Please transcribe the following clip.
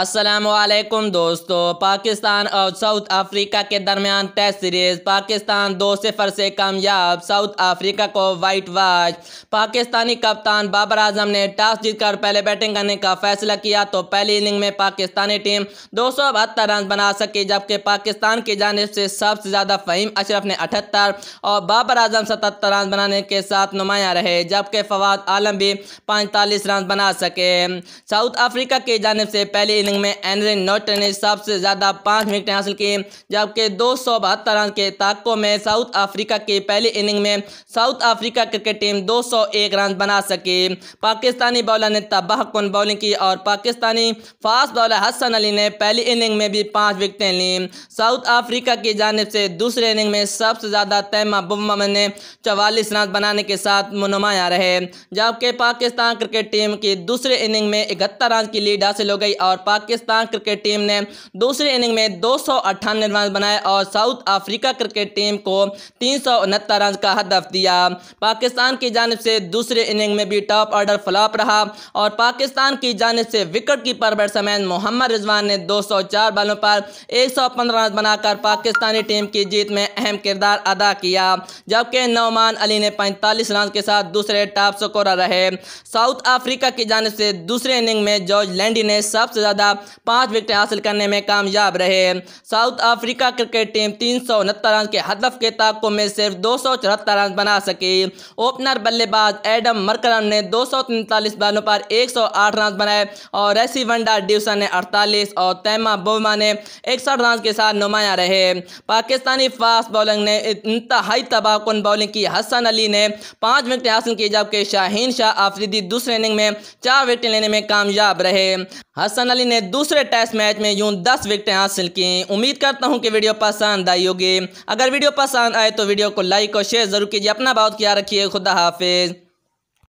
असलकुम दोस्तों पाकिस्तान और साउथ अफ्रीका के दरमियान टेस्ट सीरीज़ पाकिस्तान दो सिफर से कामयाब साउथ अफ्रीका को वाइट वाश पाकिस्तानी कप्तान बाबर आजम ने टॉस जीतकर पहले बैटिंग करने का फैसला किया तो पहली इनिंग में पाकिस्तानी टीम दो रन बना सकी जबकि पाकिस्तान की जानब से सबसे ज़्यादा फ़हीम अशरफ ने अठहत्तर और बाबर आजम सतहत्तर रन बनाने के साथ नुमाया रहे जबकि फवाद आलम भी पैंतालीस रन बना सके साउथ अफ्रीका की जानब से पहली इनिंग में एनरे नोटन ने सबसे ज़्यादा पांच विकेट हासिल किए जबकि दो सौ बहत्तर रन के ताकों में साउथ अफ्रीका के पहले इनिंग में साउथ अफ्रीका क्रिकेट टीम दो सौ एक रन बना सके पाकिस्तानी बॉलर ने तबाहकुन बॉलिंग की और पाकिस्तानी फास्ट बॉलर हसन अली ने पहली इनिंग में भी पांच विकेटें ली साउथ अफ्रीका की जानब से दूसरे इनिंग में सबसे ज़्यादा तैमा बुमन ने चवालीस रन बनाने के साथ नुमाया रहे जबकि पाकिस्तान क्रिकेट टीम की दूसरे इनिंग में इकहत्तर रन की लीड हासिल हो गई और पाकिस्तान क्रिकेट टीम ने दूसरी इनिंग में दो सौ रन बनाए और साउथ अफ्रीका क्रिकेट टीम को तीन सौ उनहत्तर रन का हदफ दिया पाकिस्तान की जानब से दूसरे इनिंग में भी टॉप ऑर्डर फ्लॉप रहा और पाकिस्तान की जानब से wicket keeper batsman Mohammad Rizwan ने चार बॉलों पर पंद्रह रन बनाकर पाकिस्तानी टीम की जीत में अहम किरदार अदा किया जबकि नौमान अली ने पैंतालीस रन के साथ दूसरे टॉप स्कोर रहे साउथ अफ्रीका की जानब से दूसरे इनिंग में जॉर्ज लैंडी ने सबसे ज़्यादा ज़्यादा पाँच विकेट हासिल करने में कामयाब रहे साउथ अफ्रीका क्रिकेट टीम तीन सौ उनहत्तर रन के हदफ के ताकों में सिर्फ दो सौ चौहत्तर रन बना सकी ओपनर बल्लेबाज एडम मरकरम ने दो सौ तैंतालीस बालों पर एक सौ आठ रन बनाए और रेसी वंडा डिवसन ने अड़तालीस और तैमा बोमा ने इकसठ रन के साथ नुमाया रहे पाकिस्तानी फास्ट बॉलिंग ने इंतहाई तबाहकुन बॉलिंग की हसन अली ने पाँच विकेट हासिल की जबकि शाहीन शाह आफरीदी दूसरे इनिंग में चार विकेट लेने में कामयाब रहे हसन अली ने दूसरे टेस्ट मैच में यूं दस विकटें हासिल की उम्मीद करता हूं कि वीडियो पसंद आई होगी अगर वीडियो पसंद आए तो वीडियो को लाइक और शेयर जरूर कीजिए अपना बहुत ख्याल रखिए खुदा हाफिज़